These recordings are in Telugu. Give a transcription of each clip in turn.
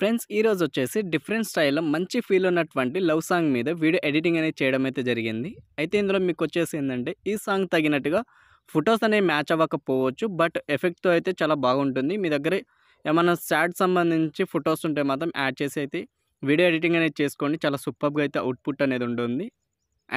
ఫ్రెండ్స్ ఈరోజు వచ్చేసి డిఫరెంట్ స్టైల్లో మంచి ఫీల్ ఉన్నటువంటి లవ్ సాంగ్ మీద వీడియో ఎడిటింగ్ అనేది చేయడం అయితే జరిగింది అయితే ఇందులో మీకు వచ్చేసి ఏంటంటే ఈ సాంగ్ తగినట్టుగా ఫొటోస్ అనేవి మ్యాచ్ అవ్వకపోవచ్చు బట్ ఎఫెక్ట్తో అయితే చాలా బాగుంటుంది మీ దగ్గర ఏమైనా సాడ్ సంబంధించి ఫొటోస్ ఉంటే మాత్రం యాడ్ చేసి అయితే వీడియో ఎడిటింగ్ అనేది చేసుకోండి చాలా సూపర్గా అయితే అవుట్పుట్ అనేది ఉంటుంది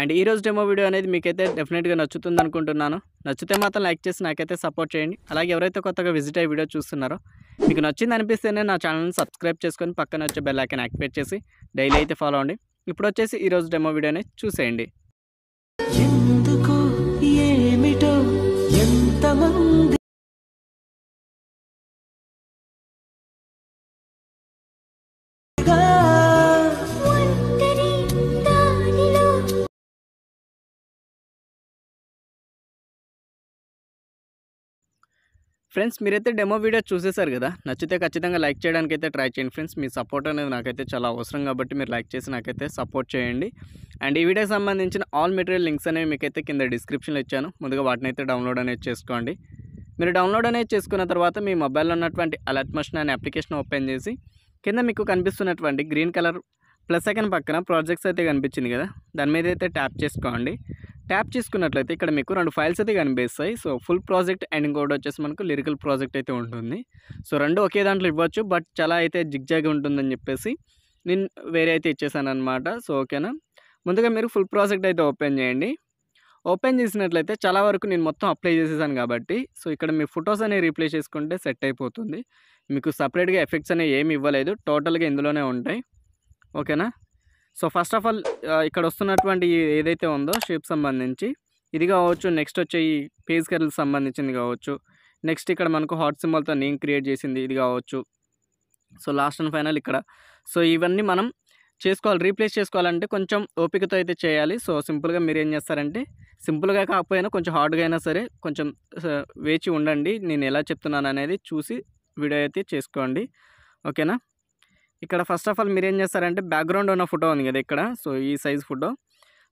అండ్ ఈరోజు డెమో వీడియో అనేది మీకైతే డెఫినెట్గా నచ్చుతుంది అనుకుంటున్నాను నచ్చితే మాత్రం లైక్ చేసి నాకైతే సపోర్ట్ చేయండి అలాగే ఎవరైతే కొత్తగా విజిట్ అయ్యి వీడియో చూస్తున్నారో మీకు నచ్చింది అనిపిస్తేనే నా ఛానల్ని సబ్స్క్రైబ్ చేసుకొని పక్కన వచ్చే బెల్ ఐకన్ యాక్టివేట్ చేసి డైలీ అయితే ఫాలో అవ్వండి ఇప్పుడు వచ్చేసి ఈరోజు డెమో వీడియోని చూసేయండి ఫ్రెండ్స్ మీరైతే డెమో వీడియో చూసేశారు కదా నచ్చితే ఖచ్చితంగా లైక్ చేయడానికి అయితే ట్రై చేయండి ఫ్రెండ్స్ మీ సపోర్ట్ అనేది నాకైతే చాలా అవసరం కాబట్టి మీరు లైక్ చేసి నాకైతే సపోర్ట్ చేయండి అండ్ ఈ వీడియోకి సంబంధించిన ఆల్ మెటీరియల్ లింక్స్ అనేవి మీకైతే కింద డిస్క్రిప్షన్లో ఇచ్చాను ముందుగా వాటిని అయితే డౌన్లోడ్ అనేది చేసుకోండి మీరు డౌన్లోడ్ అనేది చేసుకున్న తర్వాత మీ మొబైల్లో ఉన్నటువంటి అలర్ట్ మషన్ అనే అప్లికేషన్ ఓపెన్ చేసి కింద మీకు కనిపిస్తున్నటువంటి గ్రీన్ కలర్ ప్లస్ సెకండ్ పక్కన ప్రాజెక్ట్స్ అయితే కనిపించింది కదా దాని మీద అయితే ట్యాప్ చేసుకోండి ట్యాప్ చేసుకున్నట్లయితే ఇక్కడ మీకు రెండు ఫైల్స్ అయితే కనిపిస్తాయి సో ఫుల్ ప్రాజెక్ట్ అండ్ కూడా వచ్చేసి మనకు లిరికల్ ప్రాజెక్ట్ అయితే ఉంటుంది సో రెండు ఒకే దాంట్లో ఇవ్వచ్చు బట్ చాలా అయితే జిగ్జాగ్ ఉంటుందని చెప్పేసి నేను వేరే అయితే ఇచ్చేసాను అనమాట సో ఓకేనా ముందుగా మీరు ఫుల్ ప్రాజెక్ట్ అయితే ఓపెన్ చేయండి ఓపెన్ చేసినట్లయితే చాలా వరకు నేను మొత్తం అప్లై చేసేసాను కాబట్టి సో ఇక్కడ మీ ఫొటోస్ అనేవి రీప్లేస్ చేసుకుంటే సెట్ అయిపోతుంది మీకు సపరేట్గా ఎఫెక్ట్స్ అనేవి ఏమి ఇవ్వలేదు టోటల్గా ఇందులోనే ఉంటాయి ఓకేనా సో ఫస్ట్ ఆఫ్ ఆల్ ఇక్కడ వస్తున్నటువంటి ఏదైతే ఉందో షేప్ సంబంధించి ఇది కావచ్చు నెక్స్ట్ వచ్చే ఈ పేజ్ కర్ల్కి సంబంధించింది కావచ్చు నెక్స్ట్ ఇక్కడ మనకు హాట్ సింబల్తో నేమ్ క్రియేట్ చేసింది ఇది కావచ్చు సో లాస్ట్ అండ్ ఫైనల్ ఇక్కడ సో ఇవన్నీ మనం చేసుకోవాలి రీప్లేస్ చేసుకోవాలంటే కొంచెం ఓపికతో అయితే చేయాలి సో సింపుల్గా మీరు ఏం చేస్తారంటే సింపుల్గా కాకపోయినా కొంచెం హార్డ్గా అయినా సరే కొంచెం వేచి ఉండండి నేను ఎలా చెప్తున్నాను అనేది చూసి వీడియో అయితే చేసుకోండి ఓకేనా ఇక్కడ ఫస్ట్ ఆఫ్ ఆల్ మీరు ఏం చేస్తారంటే బ్యాక్గ్రౌండ్ ఉన్న ఫోటో ఉంది కదా ఇక్కడ సో ఈ సైజ్ ఫోటో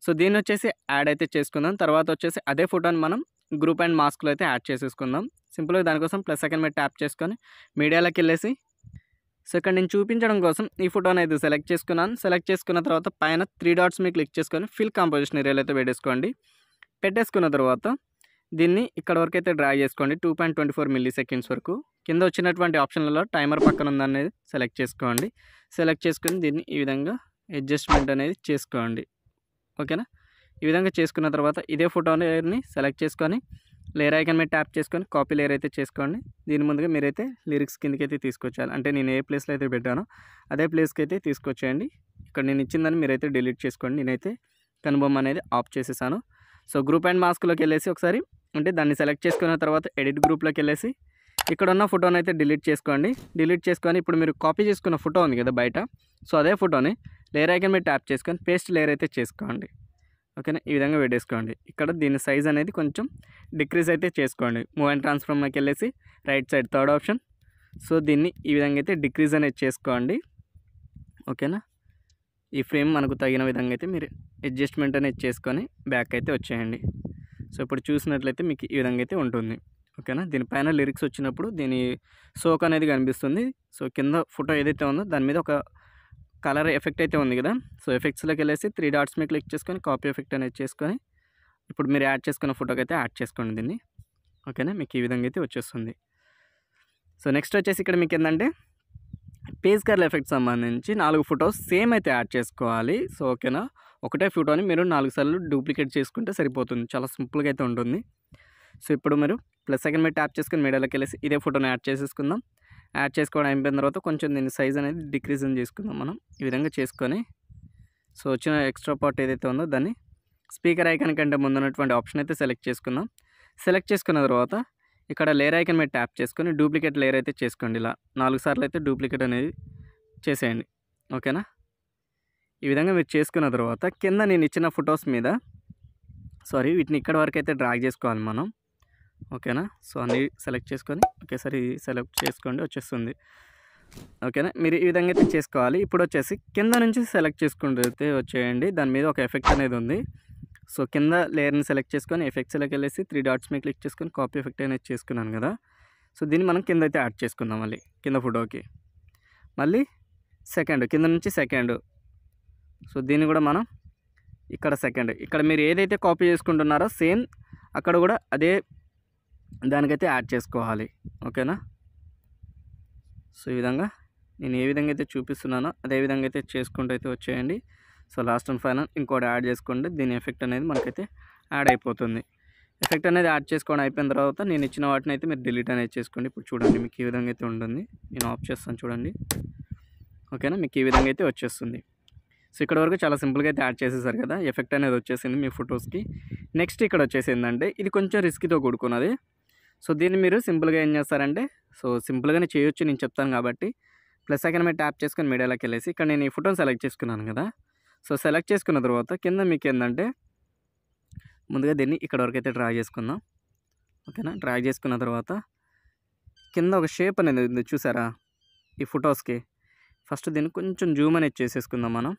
సో దీన్ని వచ్చేసి యాడ్ అయితే చేసుకుందాం తర్వాత వచ్చేసి అదే ఫోటోని మనం గ్రూప్ అండ్ మాస్క్లో అయితే యాడ్ చేసేసుకుందాం సింపుల్గా దానికోసం ప్లస్ సెకండ్ మీద ట్యాప్ చేసుకొని మీడియాలోకి వెళ్ళేసి సో ఇక్కడ నేను చూపించడం కోసం ఈ ఫోటోని అయితే సెలెక్ట్ చేసుకున్నాను సెలెక్ట్ చేసుకున్న తర్వాత పైన త్రీ డాట్స్ మీ క్లిక్ చేసుకొని ఫిల్ కాంపోజిషన్ ఏరియాలో అయితే పెట్టేసుకోండి పెట్టేసుకున్న తర్వాత దీన్ని ఇక్కడ వరకు అయితే డ్రా చేసుకోండి two point twenty four milliseconds వరకు కింద వచ్చినటువంటి ఆప్షన్లలో టైమర్ పక్కన ఉందనేది సెలెక్ట్ చేసుకోండి సెలెక్ట్ చేసుకుని దీన్ని ఈ విధంగా అడ్జస్ట్మెంట్ అనేది చేసుకోండి ఓకేనా ఈ విధంగా చేసుకున్న తర్వాత ఇదే ఫోటో లేయర్ని సెలెక్ట్ చేసుకొని లేయర్ ఐకన్ మీద ట్యాప్ చేసుకొని కాపీ లేయర్ అయితే చేసుకోండి దీని ముందుగా మీరైతే లిరిక్స్ కిందకి అయితే తీసుకొచ్చేయాలి అంటే నేను ఏ ప్లేస్లో అయితే పెట్టానో అదే ప్లేస్కి అయితే తీసుకొచ్చేయండి ఇక్కడ నేను ఇచ్చిందని మీరైతే డిలీట్ చేసుకోండి నేనైతే కనుబొమ్మ అనేది ఆఫ్ చేసేసాను సో గ్రూప్ అండ్ మాస్క్లోకి వెళ్ళేసి ఒకసారి అంటే దాన్ని సెలెక్ట్ చేసుకున్న తర్వాత ఎడిట్ గ్రూప్లోకి వెళ్ళేసి ఇక్కడ ఉన్న ఫోటోని అయితే డిలీట్ చేసుకోండి డిలీట్ చేసుకొని ఇప్పుడు మీరు కాపీ చేసుకున్న ఫోటో ఉంది కదా బయట సో అదే ఫోటోని లేయర్ ఐకన్ మీరు ట్యాప్ చేసుకొని పేస్ట్ లేయర్ అయితే చేసుకోండి ఓకేనా ఈ విధంగా వేడేసుకోండి ఇక్కడ దీని సైజ్ అనేది కొంచెం డిక్రీజ్ అయితే చేసుకోండి మూవ్ అండ్ ట్రాన్స్ఫార్మ్లోకి వెళ్ళేసి right side third option so దీన్ని ఈ విధంగా అయితే డిక్రీజ్ అనేది చేసుకోండి ఓకేనా ఈ ఫ్రేమ్ మనకు తగిన విధంగా అయితే మీరు అడ్జస్ట్మెంట్ అనేది చేసుకొని బ్యాక్ అయితే వచ్చేయండి సో ఇప్పుడు చూసినట్లయితే మీకు ఈ విధంగా అయితే ఉంటుంది ఓకేనా దీనిపైన లిరిక్స్ వచ్చినప్పుడు దీని సోక్ అనేది కనిపిస్తుంది సో కింద ఫోటో ఏదైతే ఉందో దాని మీద ఒక కలర్ ఎఫెక్ట్ అయితే ఉంది కదా సో ఎఫెక్ట్స్లోకి వెళ్ళేసి త్రీ డాట్స్ మీద క్లిక్ చేసుకొని కాపీ ఎఫెక్ట్ అనేది చేసుకొని ఇప్పుడు మీరు యాడ్ చేసుకున్న ఫోటోకి అయితే యాడ్ చేసుకోండి దీన్ని ఓకేనా మీకు ఈ విధంగా అయితే వచ్చేస్తుంది సో నెక్స్ట్ వచ్చేసి ఇక్కడ మీకు ఏంటంటే పేజ్ కర్ల ఎఫెక్ట్ సంబంధించి నాలుగు ఫోటోస్ సేమ్ అయితే యాడ్ చేసుకోవాలి సో ఓకేనా ఒకటే ఫోటోని మీరు నాలుగు సార్లు డూప్లికేట్ చేసుకుంటే సరిపోతుంది చాలా సింపుల్గా అయితే ఉంటుంది సో ఇప్పుడు మీరు ప్లస్ సెకండ్ మీద ట్యాప్ చేసుకుని మీడియాలోకి వెళ్ళేసి ఇదే ఫోటోని యాడ్ చేసేసుకుందాం యాడ్ చేసుకోవడం అయిపోయిన తర్వాత కొంచెం దీని సైజ్ అనేది డిక్రీజ్ చేసుకుందాం మనం ఈ విధంగా చేసుకొని సో వచ్చిన ఎక్స్ట్రా పార్ట్ ఏదైతే ఉందో దాన్ని స్పీకర్ ఐకాన్ కంటే ముందున్నటువంటి ఆప్షన్ అయితే సెలెక్ట్ చేసుకుందాం సెలెక్ట్ చేసుకున్న తర్వాత ఇక్కడ లేయర్ ఐకన్ మీరు ట్యాప్ చేసుకొని డూప్లికేట్ లేయర్ అయితే చేసుకోండి ఇలా నాలుగు సార్లు అయితే డూప్లికేట్ అనేది చేసేయండి ఓకేనా ఈ విధంగా మీరు చేసుకున్న తర్వాత కింద నేను ఇచ్చిన ఫొటోస్ మీద సారీ వీటిని ఇక్కడ వరకు అయితే డ్రాగ్ చేసుకోవాలి మనం ఓకేనా సో అన్నీ సెలెక్ట్ చేసుకొని ఒకేసారి సెలెక్ట్ చేసుకోండి వచ్చేస్తుంది ఓకేనా మీరు ఈ విధంగా అయితే చేసుకోవాలి ఇప్పుడు వచ్చేసి కింద నుంచి సెలెక్ట్ చేసుకుంటే వచ్చేయండి దాని మీద ఒక ఎఫెక్ట్ అనేది ఉంది సో కింద లేయర్ని సెలెక్ట్ చేసుకొని ఎఫెక్ట్స్లోకి వెళ్ళేసి త్రీ డాట్స్ మీద క్లిక్ చేసుకొని కాపీ ఎఫెక్ట్ అనేది చేసుకున్నాను కదా సో దీన్ని మనం కింద అయితే యాడ్ చేసుకుందాం మళ్ళీ కింద ఫోటోకి మళ్ళీ సెకండ్ కింద నుంచి సెకండ్ సో దీన్ని కూడా మనం ఇక్కడ సెకండ్ ఇక్కడ మీరు ఏదైతే కాపీ చేసుకుంటున్నారో సేమ్ అక్కడ కూడా అదే దానికైతే యాడ్ చేసుకోవాలి ఓకేనా సో ఈ విధంగా నేను ఏ విధంగా అయితే చూపిస్తున్నానో అదే విధంగా అయితే చేసుకుంటూ అయితే వచ్చేయండి సో లాస్ట్ అండ్ ఫైనల్ ఇంకోటి యాడ్ చేసుకోండి దీని ఎఫెక్ట్ అనేది మనకైతే యాడ్ అయిపోతుంది ఎఫెక్ట్ అనేది యాడ్ చేసుకోవడం అయిపోయిన తర్వాత నేను ఇచ్చిన వాటిని అయితే మీరు డిలీట్ అనేది చేసుకోండి ఇప్పుడు చూడండి మీకు ఈ విధంగా అయితే ఉంటుంది నేను ఆఫ్ చేస్తాను చూడండి ఓకేనా మీకు ఈ విధంగా అయితే వచ్చేస్తుంది సో ఇక్కడ వరకు చాలా సింపుల్గా అయితే యాడ్ చేసేసారు కదా ఎఫెక్ట్ అనేది వచ్చేసింది మీ ఫొటోస్కి నెక్స్ట్ ఇక్కడ వచ్చేసి ఏంటంటే ఇది కొంచెం రిస్క్తో కూడుకున్నది సో దీన్ని మీరు సింపుల్గా ఏం చేస్తారంటే సో సింపుల్గానే చేయొచ్చు నేను చెప్తాను కాబట్టి ప్లస్ సెకండ్ మీరు ట్యాప్ చేసుకుని మీడియాలోకి వెళ్ళేసి ఇక్కడ నేను ఈ ఫోటోని సెలెక్ట్ చేసుకున్నాను కదా సో సెలెక్ట్ చేసుకున్న తర్వాత కింద మీకు ఏంటంటే ముందుగా దీన్ని ఇక్కడ వరకు అయితే డ్రా చేసుకుందాం ఓకేనా డ్రా చేసుకున్న తర్వాత కింద ఒక షేప్ అనేది ఉంది చూసారా ఈ ఫొటోస్కి ఫస్ట్ దీన్ని కొంచెం జూమ్ అనేది చేసేసుకుందాం మనం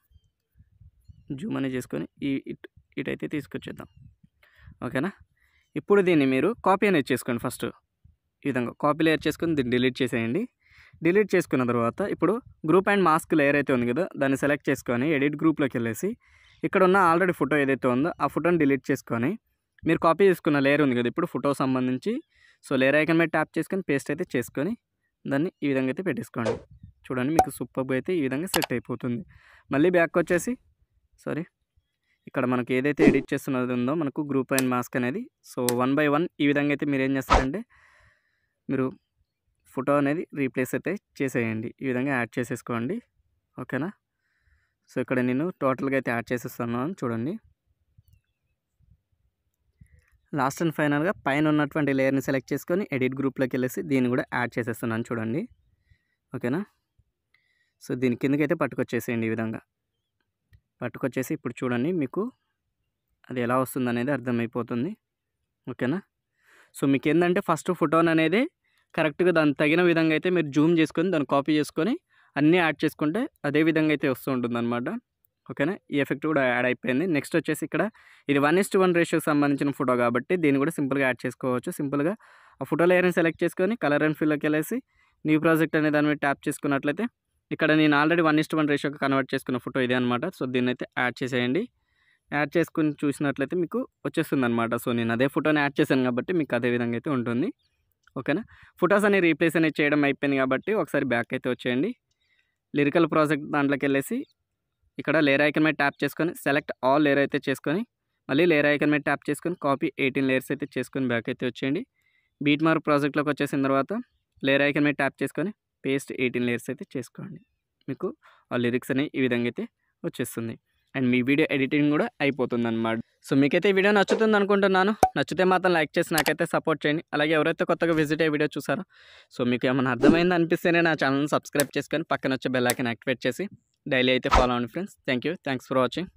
జూమ్ అనేది చేసుకొని ఈ ఇటైతే తీసుకొచ్చేద్దాం ఓకేనా ఇప్పుడు దీన్ని మీరు కాపీ అనేది చేసుకోండి ఫస్ట్ ఈ విధంగా కాపీ లేయర్ చేసుకుని దీన్ని డిలీట్ చేసేయండి డిలీట్ చేసుకున్న తర్వాత ఇప్పుడు గ్రూప్ అండ్ మాస్క్ లేయర్ అయితే ఉంది కదా దాన్ని సెలెక్ట్ చేసుకొని ఎడిట్ గ్రూప్లోకి వెళ్ళేసి ఇక్కడ ఉన్న ఆల్రెడీ ఫోటో ఏదైతే ఉందో ఆ ఫోటోని డిలీట్ చేసుకొని మీరు కాపీ చేసుకున్న లేయర్ ఉంది కదా ఇప్పుడు ఫోటో సంబంధించి సో లేయర్ ఐకన్ మీద ట్యాప్ చేసుకొని పేస్ట్ అయితే చేసుకొని దాన్ని ఈ విధంగా అయితే పెట్టేసుకోండి చూడండి మీకు సూపర్ అయితే ఈ విధంగా సెట్ అయిపోతుంది మళ్ళీ బ్యాక్ వచ్చేసి సారీ ఇక్కడ మనకు ఏదైతే ఎడిట్ చేస్తున్నది ఉందో మనకు గ్రూప్ అండ్ మాస్క్ అనేది సో వన్ బై వన్ ఈ విధంగా అయితే మీరు ఏం చేస్తారంటే మీరు ఫోటో అనేది రీప్లేస్ అయితే చేసేయండి ఈ విధంగా యాడ్ చేసేసుకోండి ఓకేనా సో ఇక్కడ నేను టోటల్గా అయితే యాడ్ చేసేస్తున్నాను చూడండి లాస్ట్ అండ్ ఫైనల్గా పైన ఉన్నటువంటి లేయర్ని సెలెక్ట్ చేసుకొని ఎడిట్ గ్రూప్లోకి వెళ్ళేసి దీన్ని కూడా యాడ్ చేసేస్తున్నాను చూడండి ఓకేనా సో దీని కిందకైతే పట్టుకొచ్చేసేయండి ఈ విధంగా పట్టుకొచ్చేసి ఇప్పుడు చూడండి మీకు అది ఎలా వస్తుంది అనేది అర్థమైపోతుంది ఓకేనా సో మీకు ఏంటంటే ఫస్ట్ ఫోటోని అనేది కరెక్ట్గా దాని తగిన విధంగా అయితే మీరు జూమ్ చేసుకొని దాన్ని కాపీ చేసుకొని అన్నీ యాడ్ చేసుకుంటే అదే విధంగా అయితే వస్తూ ఉంటుంది అనమాట ఓకేనా ఈ ఎఫెక్ట్ కూడా యాడ్ అయిపోయింది నెక్స్ట్ వచ్చేసి ఇక్కడ ఇది వన్ ఇస్ట్ వన్ రేషియోకి సంబంధించిన ఫోటో కాబట్టి దీన్ని కూడా సింపుల్గా యాడ్ చేసుకోవచ్చు సింపుల్గా ఆ ఫోటో లేయర్ని సెలెక్ట్ చేసుకొని కలర్ అండ్ ఫిల్లోకి వెళ్ళేసి న్యూ ప్రాజెక్ట్ అనే దాని మీద ట్యాప్ చేసుకున్నట్లయితే ఇక్కడ నేను ఆల్రెడీ వన్ ఇస్ట్ వన్ రేషియోకి కన్వర్ట్ చేసుకున్న ఫోటో ఇదే అనమాట సో దీన్ని అయితే యాడ్ చేసేయండి యాడ్ చేసుకుని చూసినట్లయితే మీకు వచ్చేస్తుంది అనమాట సో నేను అదే ఫోటోని యాడ్ చేశాను కాబట్టి మీకు అదే విధంగా అయితే ఉంటుంది ఓకేనా ఫొటోస్ అనేవి రీప్లేస్ అనేది చేయడం అయిపోయింది కాబట్టి ఒకసారి బ్యాక్ అయితే వచ్చేయండి లిరికల్ ప్రాజెక్ట్ దాంట్లోకి వెళ్ళేసి ఇక్కడ లేర్ ఐకన్ మీద ట్యాప్ చేసుకొని సెలెక్ట్ ఆల్ లేర్ అయితే చేసుకొని మళ్ళీ లేర్ ఐకన్ మీద ట్యాప్ చేసుకొని కాపీ ఎయిటీన్ లేయర్స్ అయితే చేసుకొని బ్యాక్ అయితే వచ్చేయండి బీట్ మార్క్ ప్రాజెక్ట్లోకి వచ్చేసిన తర్వాత లేర్ ఐకన్ మీద ట్యాప్ చేసుకొని పేస్ట్ ఎయిటీన్ లేయర్స్ అయితే చేసుకోండి మీకు ఆ లిరిక్స్ అనేవి ఈ విధంగా అయితే వచ్చేస్తుంది అండ్ మీ వీడియో ఎడిటింగ్ కూడా అయిపోతుంది అనమాట సో మీకైతే ఈ వీడియో నచ్చుతుంది అనుకుంటున్నాను నచ్చితే మాత్రం లైక్ చేసి నాకైతే సపోర్ట్ చేయండి అలాగే ఎవరైతే కొత్తగా విజిట్ అయ్యే వీడియో చూసారో సో మీకు ఏమైనా అర్థమైంది అనిపిస్తేనే నా ఛానల్ని సబ్స్క్రైబ్ చేసుకొని పక్కన వచ్చే బెల్లాకని యాక్టివేట్ చేసి డైలీ అయితే ఫాలో అవ్వండి friends thank you thanks for watching